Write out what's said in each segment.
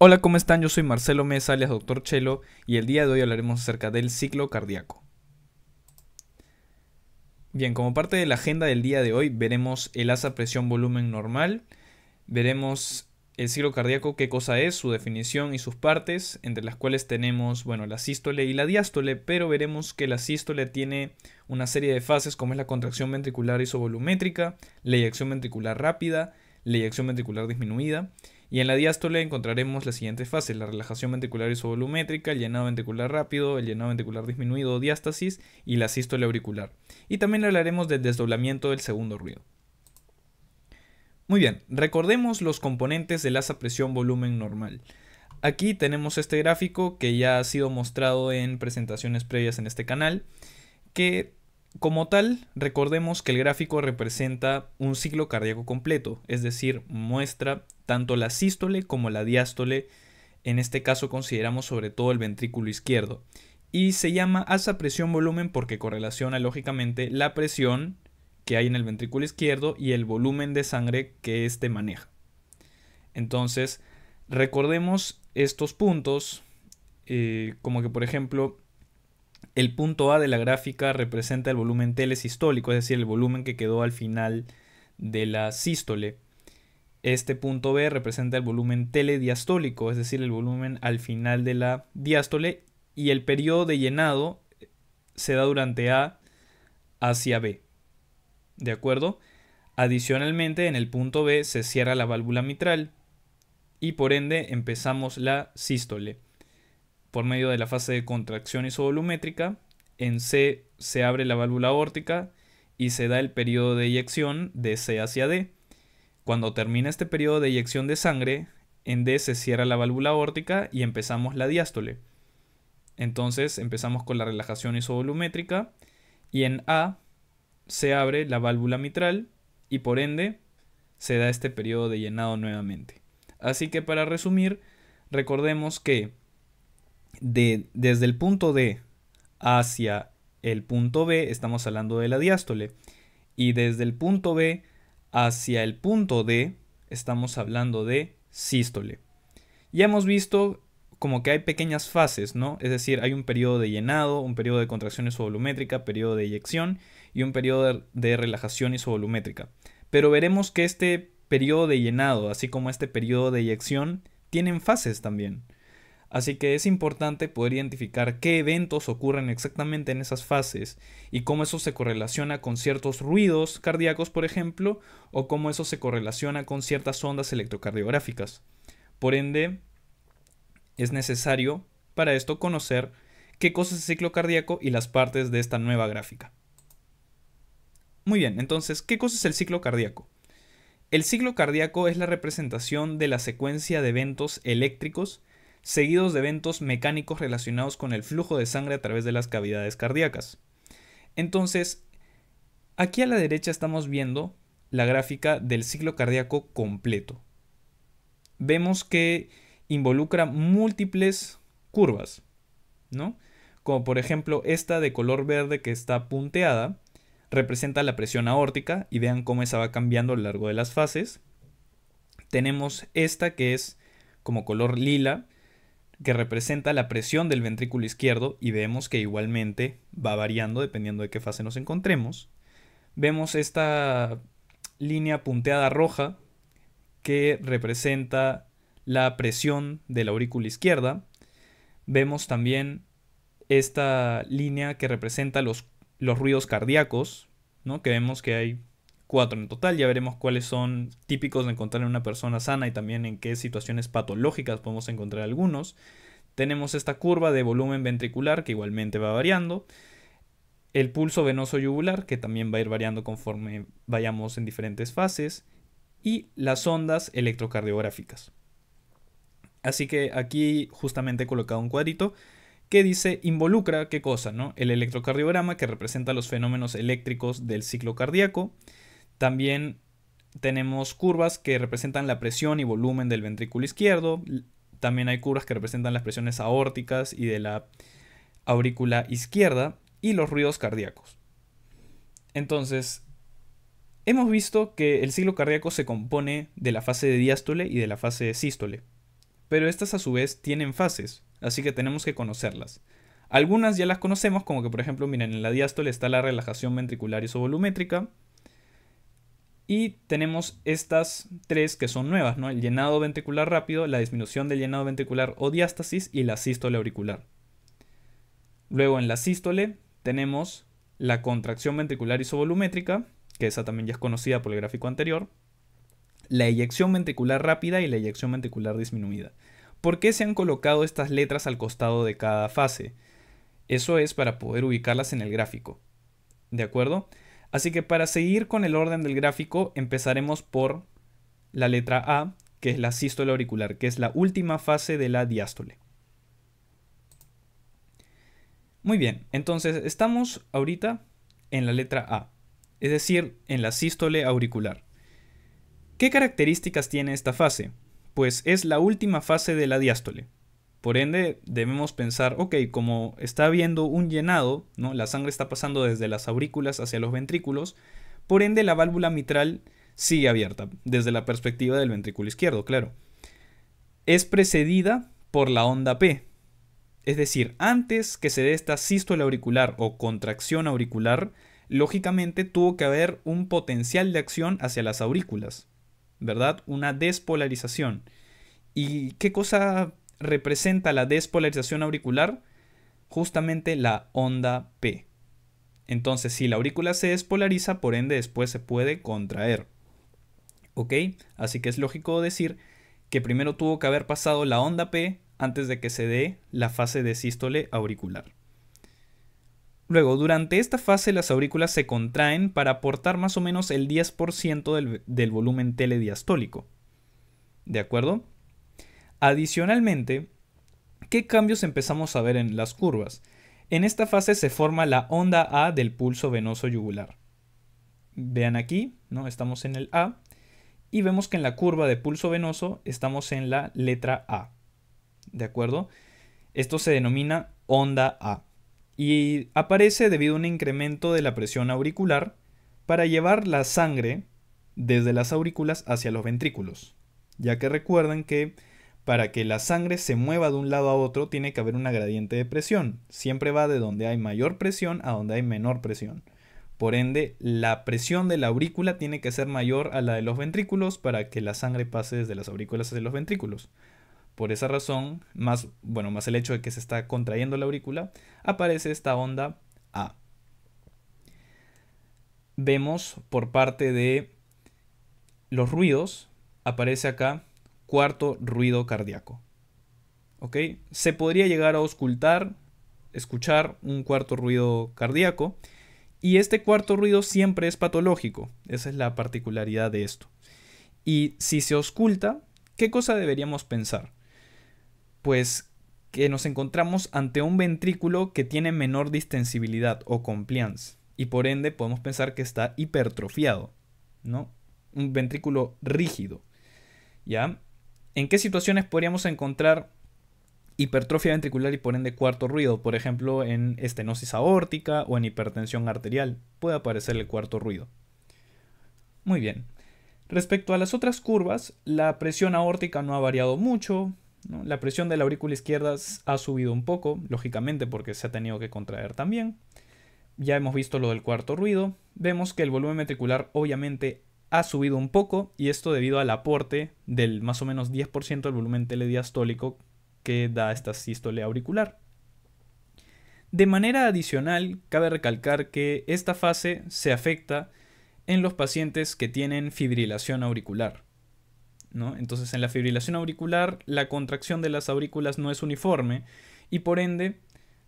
Hola, ¿cómo están? Yo soy Marcelo Mesa, alias Dr. Chelo, y el día de hoy hablaremos acerca del ciclo cardíaco. Bien, como parte de la agenda del día de hoy, veremos el asa presión volumen normal, veremos el ciclo cardíaco, qué cosa es, su definición y sus partes, entre las cuales tenemos, bueno, la sístole y la diástole, pero veremos que la sístole tiene una serie de fases como es la contracción ventricular isovolumétrica, la eyección ventricular rápida, la eyección ventricular disminuida, y en la diástole encontraremos la siguiente fase, la relajación ventricular isovolumétrica, el llenado ventricular rápido, el llenado ventricular disminuido diástasis y la sístole auricular. Y también hablaremos del desdoblamiento del segundo ruido. Muy bien, recordemos los componentes del asa presión volumen normal. Aquí tenemos este gráfico que ya ha sido mostrado en presentaciones previas en este canal, que como tal, recordemos que el gráfico representa un ciclo cardíaco completo, es decir, muestra tanto la sístole como la diástole, en este caso consideramos sobre todo el ventrículo izquierdo, y se llama asa presión volumen porque correlaciona lógicamente la presión que hay en el ventrículo izquierdo y el volumen de sangre que éste maneja. Entonces, recordemos estos puntos, eh, como que por ejemplo, el punto A de la gráfica representa el volumen telesistólico, es decir, el volumen que quedó al final de la sístole. Este punto B representa el volumen telediastólico, es decir, el volumen al final de la diástole, y el periodo de llenado se da durante A hacia B. ¿De acuerdo? Adicionalmente, en el punto B se cierra la válvula mitral y por ende empezamos la sístole. Por medio de la fase de contracción isovolumétrica, en C se abre la válvula órtica y se da el periodo de eyección de C hacia D. Cuando termina este periodo de eyección de sangre, en D se cierra la válvula órtica y empezamos la diástole. Entonces empezamos con la relajación isovolumétrica y en A se abre la válvula mitral y por ende se da este periodo de llenado nuevamente. Así que para resumir, recordemos que desde el punto D hacia el punto B estamos hablando de la diástole y desde el punto B hacia el punto D, estamos hablando de sístole. Ya hemos visto como que hay pequeñas fases, ¿no? Es decir, hay un periodo de llenado, un periodo de contracción isovolumétrica, periodo de eyección y un periodo de relajación isovolumétrica. Pero veremos que este periodo de llenado, así como este periodo de eyección, tienen fases también. Así que es importante poder identificar qué eventos ocurren exactamente en esas fases y cómo eso se correlaciona con ciertos ruidos cardíacos, por ejemplo, o cómo eso se correlaciona con ciertas ondas electrocardiográficas. Por ende, es necesario para esto conocer qué cosa es el ciclo cardíaco y las partes de esta nueva gráfica. Muy bien, entonces, ¿qué cosa es el ciclo cardíaco? El ciclo cardíaco es la representación de la secuencia de eventos eléctricos seguidos de eventos mecánicos relacionados con el flujo de sangre a través de las cavidades cardíacas. Entonces, aquí a la derecha estamos viendo la gráfica del ciclo cardíaco completo. Vemos que involucra múltiples curvas, ¿no? Como por ejemplo esta de color verde que está punteada, representa la presión aórtica y vean cómo esa va cambiando a lo largo de las fases. Tenemos esta que es como color lila, que representa la presión del ventrículo izquierdo y vemos que igualmente va variando dependiendo de qué fase nos encontremos. Vemos esta línea punteada roja que representa la presión de la aurícula izquierda. Vemos también esta línea que representa los, los ruidos cardíacos, ¿no? que vemos que hay cuatro en total. Ya veremos cuáles son típicos de encontrar en una persona sana y también en qué situaciones patológicas podemos encontrar algunos. Tenemos esta curva de volumen ventricular que igualmente va variando. El pulso venoso yugular que también va a ir variando conforme vayamos en diferentes fases. Y las ondas electrocardiográficas. Así que aquí justamente he colocado un cuadrito que dice involucra qué cosa, ¿no? El electrocardiograma que representa los fenómenos eléctricos del ciclo cardíaco también tenemos curvas que representan la presión y volumen del ventrículo izquierdo. También hay curvas que representan las presiones aórticas y de la aurícula izquierda y los ruidos cardíacos. Entonces, hemos visto que el ciclo cardíaco se compone de la fase de diástole y de la fase de sístole, pero estas a su vez tienen fases, así que tenemos que conocerlas. Algunas ya las conocemos, como que por ejemplo, miren, en la diástole está la relajación ventricular isovolumétrica, y tenemos estas tres que son nuevas, ¿no? El llenado ventricular rápido, la disminución del llenado ventricular o diástasis y la sístole auricular. Luego en la sístole tenemos la contracción ventricular isovolumétrica, que esa también ya es conocida por el gráfico anterior, la eyección ventricular rápida y la eyección ventricular disminuida. ¿Por qué se han colocado estas letras al costado de cada fase? Eso es para poder ubicarlas en el gráfico. ¿De acuerdo? Así que para seguir con el orden del gráfico, empezaremos por la letra A, que es la sístole auricular, que es la última fase de la diástole. Muy bien, entonces estamos ahorita en la letra A, es decir, en la sístole auricular. ¿Qué características tiene esta fase? Pues es la última fase de la diástole. Por ende, debemos pensar, ok, como está habiendo un llenado, ¿no? la sangre está pasando desde las aurículas hacia los ventrículos, por ende la válvula mitral sigue abierta, desde la perspectiva del ventrículo izquierdo, claro. Es precedida por la onda P, es decir, antes que se dé esta sístole auricular o contracción auricular, lógicamente tuvo que haber un potencial de acción hacia las aurículas, ¿verdad? Una despolarización. ¿Y qué cosa representa la despolarización auricular? Justamente la onda P. Entonces, si la aurícula se despolariza, por ende después se puede contraer. ¿Ok? Así que es lógico decir que primero tuvo que haber pasado la onda P antes de que se dé la fase de sístole auricular. Luego, durante esta fase las aurículas se contraen para aportar más o menos el 10% del, del volumen telediastólico. ¿De acuerdo? Adicionalmente, ¿qué cambios empezamos a ver en las curvas? En esta fase se forma la onda A del pulso venoso yugular. Vean aquí, ¿no? Estamos en el A y vemos que en la curva de pulso venoso estamos en la letra A. ¿De acuerdo? Esto se denomina onda A y aparece debido a un incremento de la presión auricular para llevar la sangre desde las aurículas hacia los ventrículos, ya que recuerden que para que la sangre se mueva de un lado a otro tiene que haber una gradiente de presión. Siempre va de donde hay mayor presión a donde hay menor presión. Por ende, la presión de la aurícula tiene que ser mayor a la de los ventrículos para que la sangre pase desde las aurículas hacia los ventrículos. Por esa razón, más bueno, más el hecho de que se está contrayendo la aurícula, aparece esta onda A. Vemos por parte de los ruidos aparece acá Cuarto, ruido cardíaco. ¿Ok? Se podría llegar a auscultar, escuchar un cuarto ruido cardíaco. Y este cuarto ruido siempre es patológico. Esa es la particularidad de esto. Y si se oculta ¿qué cosa deberíamos pensar? Pues que nos encontramos ante un ventrículo que tiene menor distensibilidad o compliance. Y por ende podemos pensar que está hipertrofiado, ¿no? Un ventrículo rígido. ¿Ya? ¿En qué situaciones podríamos encontrar hipertrofia ventricular y por ende cuarto ruido? Por ejemplo, en estenosis aórtica o en hipertensión arterial puede aparecer el cuarto ruido. Muy bien. Respecto a las otras curvas, la presión aórtica no ha variado mucho, la presión de la aurícula izquierda ha subido un poco, lógicamente porque se ha tenido que contraer también. Ya hemos visto lo del cuarto ruido, vemos que el volumen ventricular obviamente ha subido un poco y esto debido al aporte del más o menos 10% del volumen telediastólico que da esta sístole auricular. De manera adicional, cabe recalcar que esta fase se afecta en los pacientes que tienen fibrilación auricular. ¿no? Entonces, en la fibrilación auricular, la contracción de las aurículas no es uniforme y por ende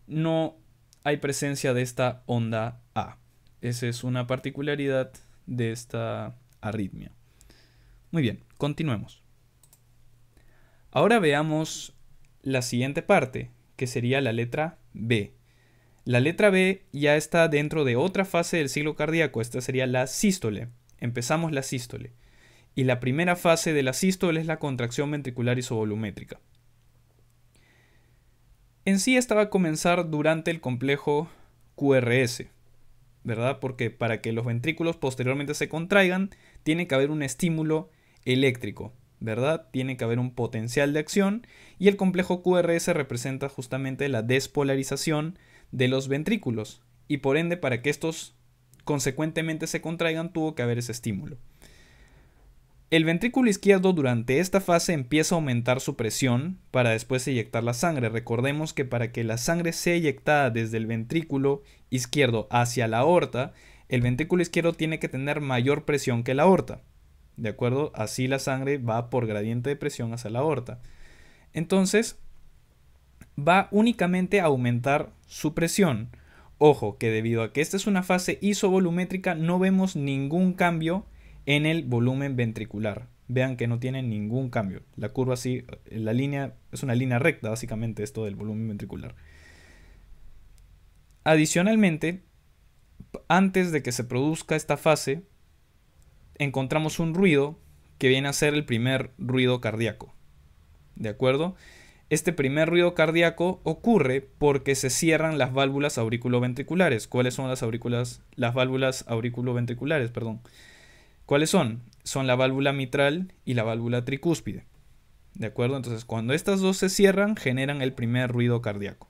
no hay presencia de esta onda A. Esa es una particularidad de esta arritmia. Muy bien, continuemos. Ahora veamos la siguiente parte, que sería la letra B. La letra B ya está dentro de otra fase del ciclo cardíaco, esta sería la sístole. Empezamos la sístole. Y la primera fase de la sístole es la contracción ventricular isovolumétrica. En sí esta va a comenzar durante el complejo QRS, ¿verdad? Porque para que los ventrículos posteriormente se contraigan, tiene que haber un estímulo eléctrico, ¿verdad? Tiene que haber un potencial de acción y el complejo QRS representa justamente la despolarización de los ventrículos y por ende para que estos consecuentemente se contraigan tuvo que haber ese estímulo. El ventrículo izquierdo durante esta fase empieza a aumentar su presión para después eyectar la sangre. Recordemos que para que la sangre sea eyectada desde el ventrículo izquierdo hacia la aorta, el ventrículo izquierdo tiene que tener mayor presión que la aorta. ¿De acuerdo? Así la sangre va por gradiente de presión hacia la aorta. Entonces, va únicamente a aumentar su presión. Ojo, que debido a que esta es una fase isovolumétrica, no vemos ningún cambio en el volumen ventricular. Vean que no tiene ningún cambio. La curva sí, la línea es una línea recta, básicamente, esto del volumen ventricular. Adicionalmente, antes de que se produzca esta fase, encontramos un ruido que viene a ser el primer ruido cardíaco. ¿De acuerdo? Este primer ruido cardíaco ocurre porque se cierran las válvulas auriculoventriculares. ¿Cuáles son las las válvulas auriculoventriculares, perdón? ¿Cuáles son? Son la válvula mitral y la válvula tricúspide. ¿De acuerdo? Entonces, cuando estas dos se cierran, generan el primer ruido cardíaco.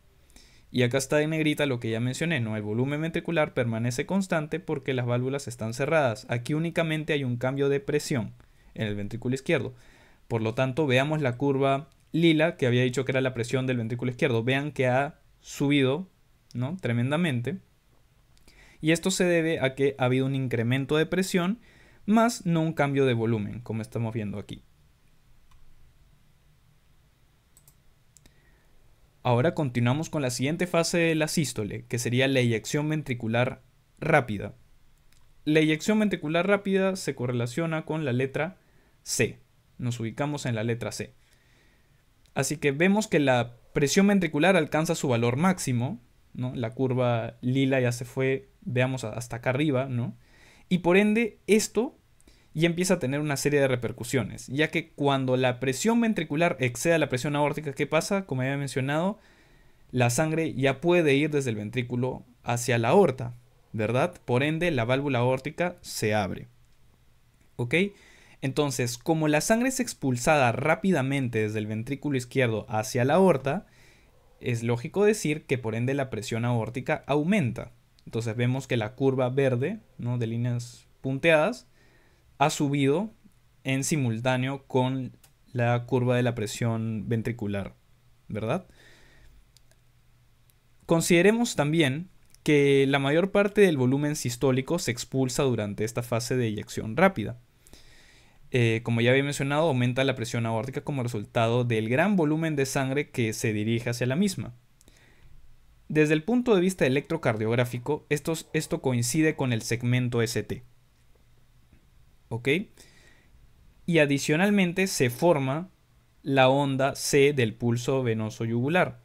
Y acá está en negrita lo que ya mencioné, ¿no? El volumen ventricular permanece constante porque las válvulas están cerradas. Aquí únicamente hay un cambio de presión en el ventrículo izquierdo. Por lo tanto, veamos la curva lila que había dicho que era la presión del ventrículo izquierdo. Vean que ha subido, ¿no? Tremendamente. Y esto se debe a que ha habido un incremento de presión más no un cambio de volumen, como estamos viendo aquí. Ahora continuamos con la siguiente fase de la sístole, que sería la eyección ventricular rápida. La eyección ventricular rápida se correlaciona con la letra C. Nos ubicamos en la letra C. Así que vemos que la presión ventricular alcanza su valor máximo, ¿no? La curva lila ya se fue, veamos hasta acá arriba, ¿no? Y por ende, esto y empieza a tener una serie de repercusiones, ya que cuando la presión ventricular exceda la presión aórtica, ¿qué pasa? Como había mencionado, la sangre ya puede ir desde el ventrículo hacia la aorta, ¿verdad? Por ende, la válvula aórtica se abre. ¿Ok? Entonces, como la sangre es expulsada rápidamente desde el ventrículo izquierdo hacia la aorta, es lógico decir que por ende la presión aórtica aumenta. Entonces vemos que la curva verde, ¿no? De líneas punteadas, ha subido en simultáneo con la curva de la presión ventricular, ¿verdad? Consideremos también que la mayor parte del volumen sistólico se expulsa durante esta fase de eyección rápida. Eh, como ya había mencionado, aumenta la presión aórtica como resultado del gran volumen de sangre que se dirige hacia la misma. Desde el punto de vista electrocardiográfico, esto coincide con el segmento ST. ¿ok? Y adicionalmente se forma la onda C del pulso venoso yugular.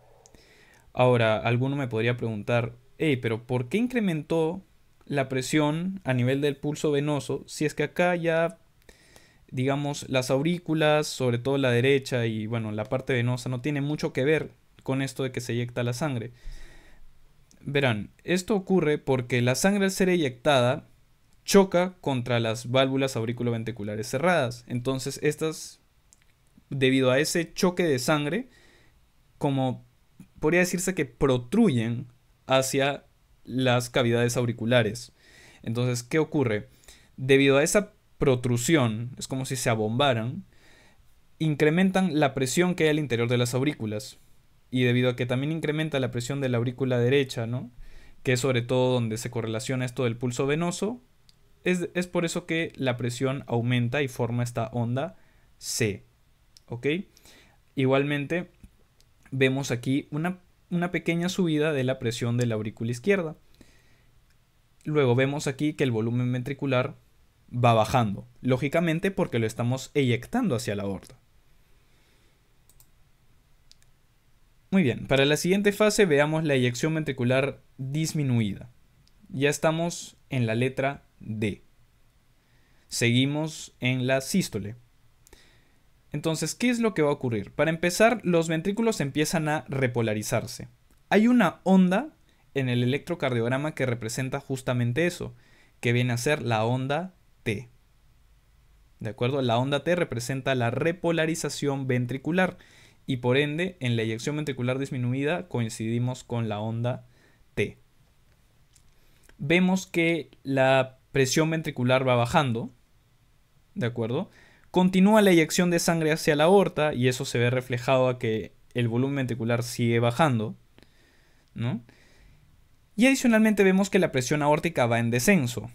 Ahora, alguno me podría preguntar, hey, pero ¿por qué incrementó la presión a nivel del pulso venoso si es que acá ya, digamos, las aurículas, sobre todo la derecha y, bueno, la parte venosa no tiene mucho que ver con esto de que se eyecta la sangre? Verán, esto ocurre porque la sangre al ser eyectada choca contra las válvulas auriculoventriculares cerradas. Entonces, estas, debido a ese choque de sangre, como podría decirse que protruyen hacia las cavidades auriculares. Entonces, ¿qué ocurre? Debido a esa protrusión, es como si se abombaran, incrementan la presión que hay al interior de las aurículas. Y debido a que también incrementa la presión de la aurícula derecha, ¿no? que es sobre todo donde se correlaciona esto del pulso venoso, es, por eso que la presión aumenta y forma esta onda C. Igualmente, vemos aquí una, pequeña subida de la presión de la aurícula izquierda. Luego vemos aquí que el volumen ventricular va bajando, lógicamente porque lo estamos eyectando hacia la aorta. Muy bien, para la siguiente fase veamos la eyección ventricular disminuida. Ya estamos en la letra D. Seguimos en la sístole. Entonces, ¿qué es lo que va a ocurrir? Para empezar, los ventrículos empiezan a repolarizarse. Hay una onda en el electrocardiograma que representa justamente eso, que viene a ser la onda T. ¿De acuerdo? La onda T representa la repolarización ventricular y por ende en la eyección ventricular disminuida coincidimos con la onda T. Vemos que la presión ventricular va bajando, ¿de acuerdo? Continúa la eyección de sangre hacia la aorta y eso se ve reflejado a que el volumen ventricular sigue bajando, ¿no? Y adicionalmente vemos que la presión aórtica va en descenso,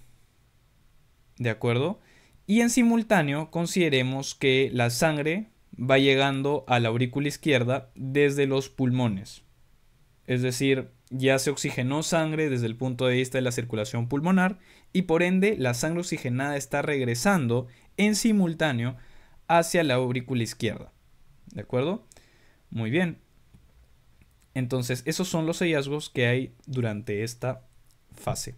¿de acuerdo? Y en simultáneo consideremos que la sangre va llegando a la aurícula izquierda desde los pulmones. Es decir, ya se oxigenó sangre desde el punto de vista de la circulación pulmonar y por ende la sangre oxigenada está regresando en simultáneo hacia la aurícula izquierda. ¿De acuerdo? Muy bien. Entonces, esos son los hallazgos que hay durante esta fase.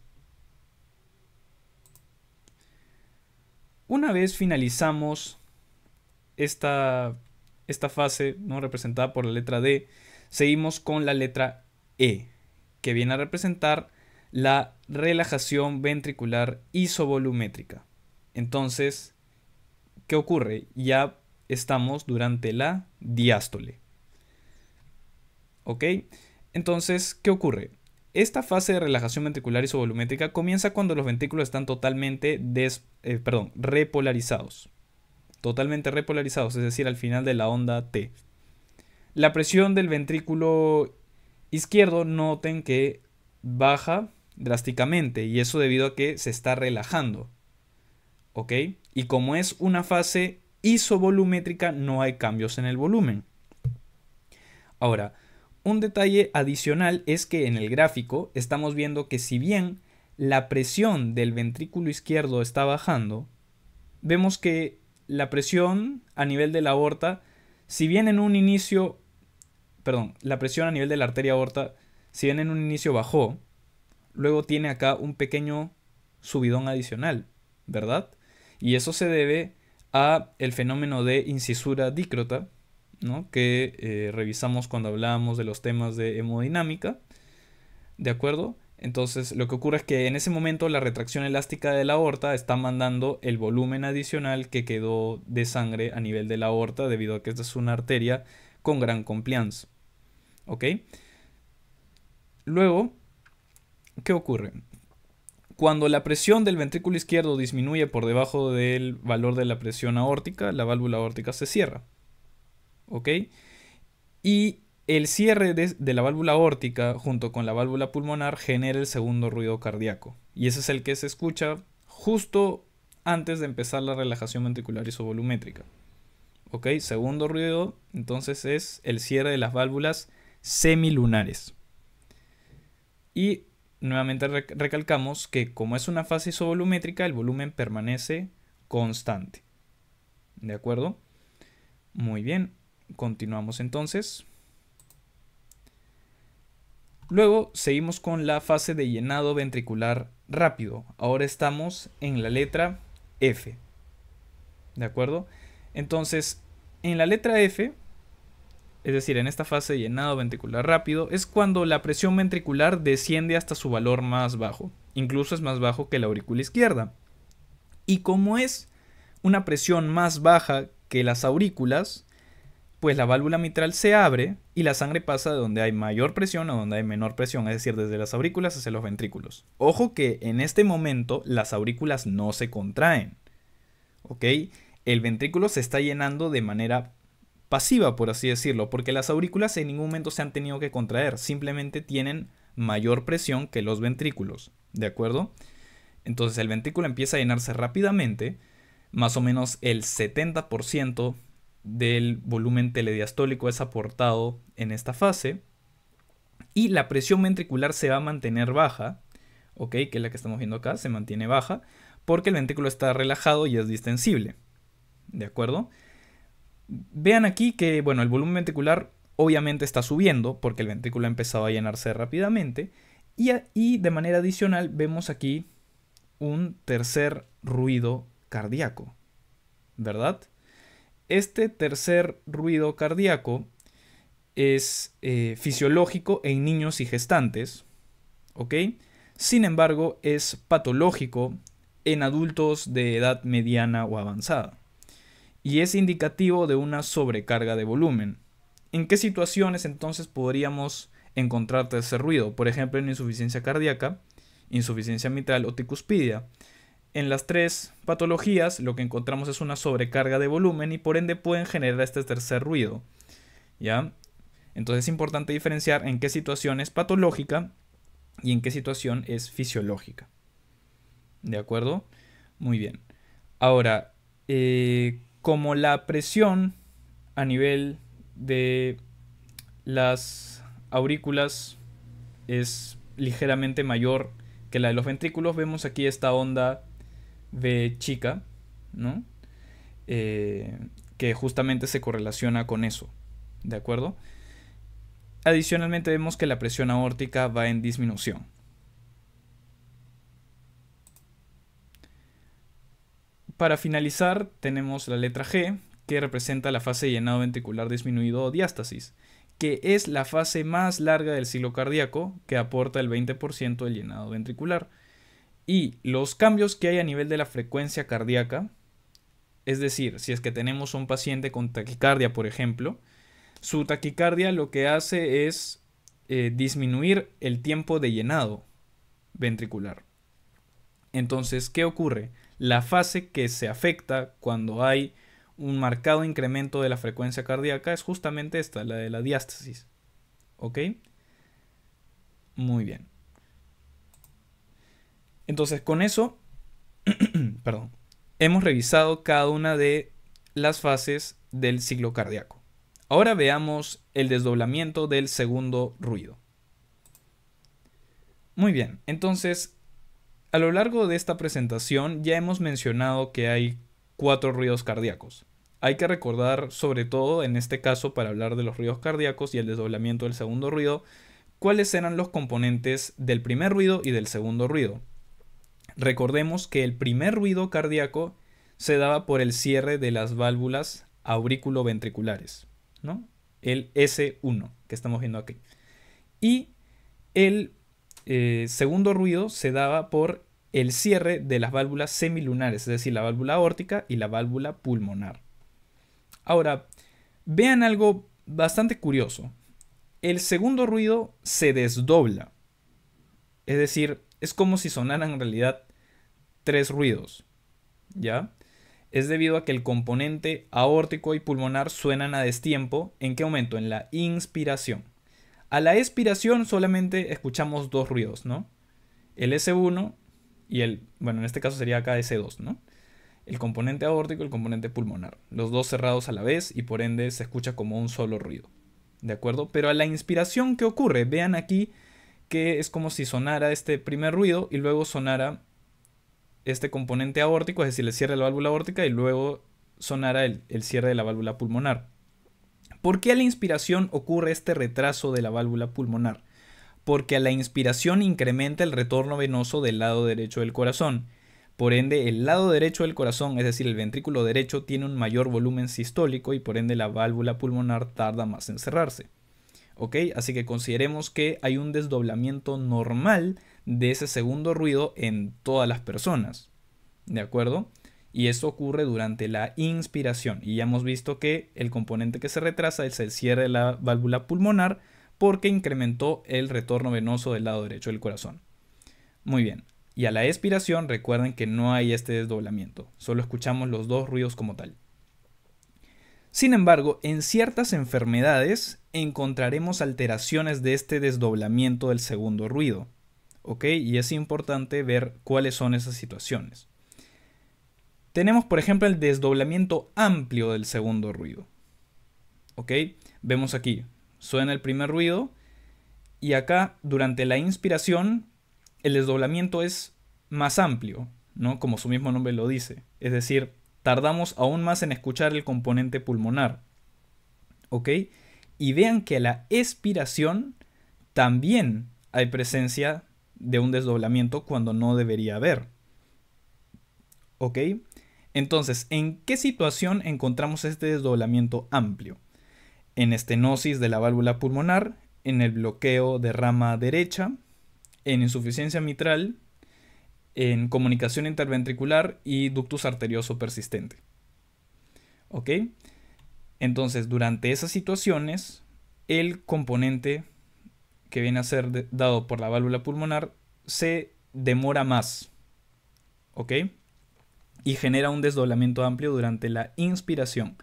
Una vez finalizamos esta, esta fase, ¿no? representada por la letra D, seguimos con la letra E que viene a representar la relajación ventricular isovolumétrica. Entonces, ¿qué ocurre? Ya estamos durante la diástole. ¿Ok? Entonces, ¿qué ocurre? Esta fase de relajación ventricular isovolumétrica comienza cuando los ventrículos están totalmente eh, perdón, repolarizados. Totalmente repolarizados, es decir, al final de la onda T. La presión del ventrículo izquierdo noten que baja drásticamente y eso debido a que se está relajando. ¿Ok? Y como es una fase isovolumétrica no hay cambios en el volumen. Ahora, un detalle adicional es que en el gráfico estamos viendo que si bien la presión del ventrículo izquierdo está bajando, vemos que la presión a nivel de la aorta, si bien en un inicio perdón, la presión a nivel de la arteria aorta, si bien en un inicio bajó, luego tiene acá un pequeño subidón adicional, ¿verdad? Y eso se debe a el fenómeno de incisura dícrota, ¿no? que eh, revisamos cuando hablábamos de los temas de hemodinámica, ¿de acuerdo? Entonces lo que ocurre es que en ese momento la retracción elástica de la aorta está mandando el volumen adicional que quedó de sangre a nivel de la aorta debido a que esta es una arteria con gran compliance. Luego, ¿qué ocurre? Cuando la presión del ventrículo izquierdo disminuye por debajo del valor de la presión aórtica, la válvula aórtica se cierra, Y el cierre de, la válvula aórtica junto con la válvula pulmonar genera el segundo ruido cardíaco. Y ese es el que se escucha justo antes de empezar la relajación ventricular isovolumétrica. ¿Ok? Segundo ruido, entonces es el cierre de las válvulas semilunares. Y nuevamente recalcamos que como es una fase isovolumétrica, el volumen permanece constante. ¿De acuerdo? Muy bien, continuamos entonces. Luego seguimos con la fase de llenado ventricular rápido. Ahora estamos en la letra F. ¿De acuerdo? Entonces, en la letra F es decir, en esta fase de llenado ventricular rápido, es cuando la presión ventricular desciende hasta su valor más bajo, incluso es más bajo que la aurícula izquierda. Y como es una presión más baja que las aurículas, pues la válvula mitral se abre y la sangre pasa de donde hay mayor presión a donde hay menor presión, es decir, desde las aurículas hacia los ventrículos. Ojo que en este momento las aurículas no se contraen, ¿ok? El ventrículo se está llenando de manera pasiva, por así decirlo, porque las aurículas en ningún momento se han tenido que contraer, simplemente tienen mayor presión que los ventrículos, ¿de acuerdo? Entonces el ventrículo empieza a llenarse rápidamente, más o menos el 70% del volumen telediastólico es aportado en esta fase y la presión ventricular se va a mantener baja, ¿ok? Que es la que estamos viendo acá, se mantiene baja porque el ventrículo está relajado y es distensible, ¿de acuerdo? Vean aquí que, bueno, el volumen ventricular obviamente está subiendo porque el ventrículo ha empezado a llenarse rápidamente. Y, de manera adicional vemos aquí un tercer ruido cardíaco, ¿verdad? Este tercer ruido cardíaco es eh, fisiológico en niños y gestantes, ¿ok? Sin embargo, es patológico en adultos de edad mediana o avanzada y es indicativo de una sobrecarga de volumen. ¿En qué situaciones entonces podríamos encontrar ese ruido? Por ejemplo, en insuficiencia cardíaca, insuficiencia mitral o ticuspidia. En las tres patologías lo que encontramos es una sobrecarga de volumen y por ende pueden generar este tercer ruido. ¿Ya? Entonces es importante diferenciar en qué situación es patológica y en qué situación es fisiológica. ¿De acuerdo? Muy bien. Ahora, eh, como la presión a nivel de las aurículas es ligeramente mayor que la de los ventrículos, vemos aquí esta onda de chica, eh, que justamente se correlaciona con eso, ¿de acuerdo? Adicionalmente vemos que la presión aórtica va en disminución. para finalizar, tenemos la letra G, que representa la fase de llenado ventricular disminuido o diástasis, que es la fase más larga del ciclo cardíaco, que aporta el 20% del llenado ventricular. Y los cambios que hay a nivel de la frecuencia cardíaca, es decir, si es que tenemos un paciente con taquicardia, por ejemplo, su taquicardia lo que hace es eh, disminuir el tiempo de llenado ventricular. Entonces, ¿qué ocurre? la fase que se afecta cuando hay un marcado incremento de la frecuencia cardíaca es justamente esta, la de la diástasis. ¿Ok? Muy bien. Entonces, con eso, perdón, hemos revisado cada una de las fases del ciclo cardíaco. Ahora veamos el desdoblamiento del segundo ruido. Muy bien, entonces a lo largo de esta presentación ya hemos mencionado que hay cuatro ruidos cardíacos. Hay que recordar, sobre todo en este caso para hablar de los ruidos cardíacos y el desdoblamiento del segundo ruido, cuáles eran los componentes del primer ruido y del segundo ruido. Recordemos que el primer ruido cardíaco se daba por el cierre de las válvulas auriculoventriculares, ¿no? El S1 que estamos viendo aquí. Y el eh, segundo ruido se daba por el cierre de las válvulas semilunares, es decir, la válvula aórtica y la válvula pulmonar. Ahora, vean algo bastante curioso. El segundo ruido se desdobla. Es decir, es como si sonaran en realidad tres ruidos. ¿Ya? Es debido a que el componente aórtico y pulmonar suenan a destiempo. ¿En qué momento? En la inspiración. A la expiración solamente escuchamos dos ruidos, ¿no? El S1 y el, bueno, en este caso sería acá S2, ¿no? El componente aórtico y el componente pulmonar. Los dos cerrados a la vez y por ende se escucha como un solo ruido. ¿De acuerdo? Pero a la inspiración, ¿qué ocurre? Vean aquí que es como si sonara este primer ruido y luego sonara este componente aórtico, es decir, le cierre la válvula aórtica y luego sonara el, el cierre de la válvula pulmonar. ¿Por qué a la inspiración ocurre este retraso de la válvula pulmonar? Porque a la inspiración incrementa el retorno venoso del lado derecho del corazón. Por ende, el lado derecho del corazón, es decir, el ventrículo derecho, tiene un mayor volumen sistólico y por ende la válvula pulmonar tarda más en cerrarse. ¿Ok? Así que consideremos que hay un desdoblamiento normal de ese segundo ruido en todas las personas. ¿De acuerdo? y esto ocurre durante la inspiración. Y ya hemos visto que el componente que se retrasa es el cierre de la válvula pulmonar porque incrementó el retorno venoso del lado derecho del corazón. Muy bien, y a la expiración recuerden que no hay este desdoblamiento, solo escuchamos los dos ruidos como tal. Sin embargo, en ciertas enfermedades encontraremos alteraciones de este desdoblamiento del segundo ruido. ¿Ok? Y es importante ver cuáles son esas situaciones. Tenemos, por ejemplo, el desdoblamiento amplio del segundo ruido. ¿Ok? Vemos aquí, suena el primer ruido y acá, durante la inspiración, el desdoblamiento es más amplio, ¿no? Como su mismo nombre lo dice. Es decir, tardamos aún más en escuchar el componente pulmonar. ¿Ok? Y vean que a la expiración también hay presencia de un desdoblamiento cuando no debería haber. ¿Ok? Entonces, ¿en qué situación encontramos este desdoblamiento amplio? En estenosis de la válvula pulmonar, en el bloqueo de rama derecha, en insuficiencia mitral, en comunicación interventricular y ductus arterioso persistente. ¿Ok? Entonces, durante esas situaciones, el componente que viene a ser dado por la válvula pulmonar se demora más. ¿Ok? y genera un desdoblamiento amplio durante la inspiración.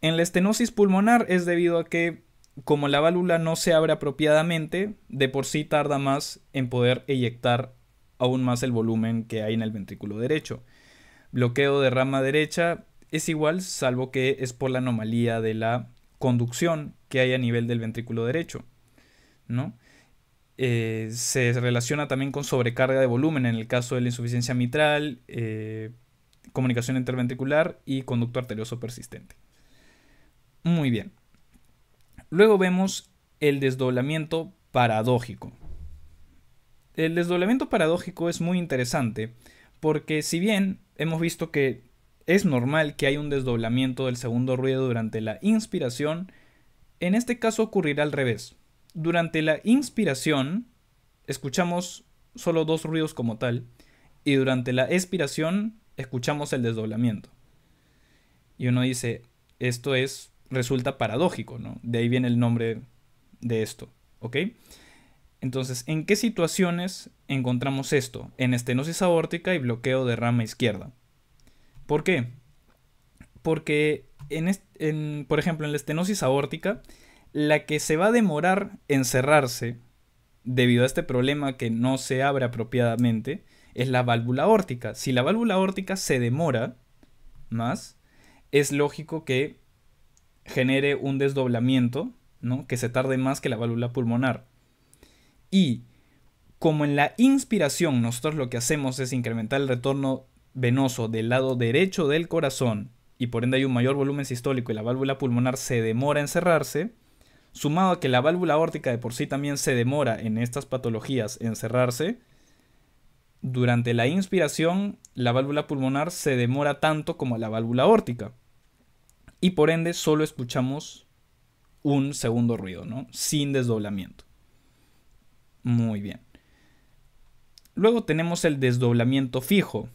En la estenosis pulmonar es debido a que, como la válvula no se abre apropiadamente, de por sí tarda más en poder eyectar aún más el volumen que hay en el ventrículo derecho. Bloqueo de rama derecha es igual, salvo que es por la anomalía de la conducción que hay a nivel del ventrículo derecho. ¿no? Eh, se relaciona también con sobrecarga de volumen en el caso de la insuficiencia mitral, eh, comunicación interventricular y conducto arterioso persistente. Muy bien. Luego vemos el desdoblamiento paradójico. El desdoblamiento paradójico es muy interesante porque si bien hemos visto que es normal que haya un desdoblamiento del segundo ruido durante la inspiración, en este caso ocurrirá al revés. Durante la inspiración escuchamos solo dos ruidos como tal y durante la expiración escuchamos el desdoblamiento. Y uno dice, esto es, resulta paradójico, ¿no? De ahí viene el nombre de esto, ¿ok? Entonces, ¿en qué situaciones encontramos esto? En estenosis aórtica y bloqueo de rama izquierda. ¿Por qué? Porque, en en, por ejemplo, en la estenosis aórtica, la que se va a demorar en cerrarse debido a este problema que no se abre apropiadamente, es la válvula órtica. Si la válvula órtica se demora más, es lógico que genere un desdoblamiento, ¿no? que se tarde más que la válvula pulmonar. Y como en la inspiración nosotros lo que hacemos es incrementar el retorno venoso del lado derecho del corazón y por ende hay un mayor volumen sistólico y la válvula pulmonar se demora en cerrarse, sumado a que la válvula órtica de por sí también se demora en estas patologías en cerrarse, durante la inspiración la válvula pulmonar se demora tanto como la válvula órtica. Y por ende solo escuchamos un segundo ruido, ¿no? Sin desdoblamiento. Muy bien. Luego tenemos el desdoblamiento fijo.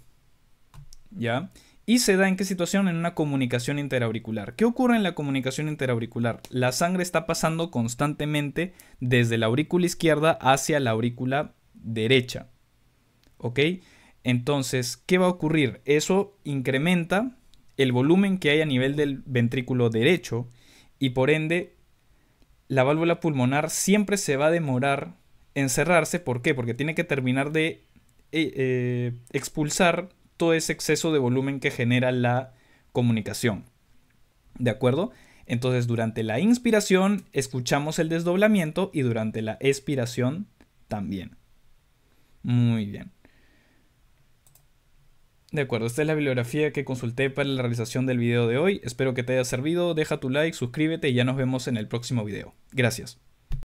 ¿Ya? Y se da en qué situación? En una comunicación interauricular. ¿Qué ocurre en la comunicación interauricular? La sangre está pasando constantemente desde la aurícula izquierda hacia la aurícula derecha. ¿ok? Entonces, ¿qué va a ocurrir? Eso incrementa el volumen que hay a nivel del ventrículo derecho y por ende la válvula pulmonar siempre se va a demorar en cerrarse. ¿Por qué? Porque tiene que terminar de eh, eh, expulsar todo ese exceso de volumen que genera la comunicación. ¿De acuerdo? Entonces durante la inspiración escuchamos el desdoblamiento y durante la expiración también. Muy bien. De acuerdo, esta es la bibliografía que consulté para la realización del video de hoy. Espero que te haya servido, deja tu like, suscríbete y ya nos vemos en el próximo video. Gracias.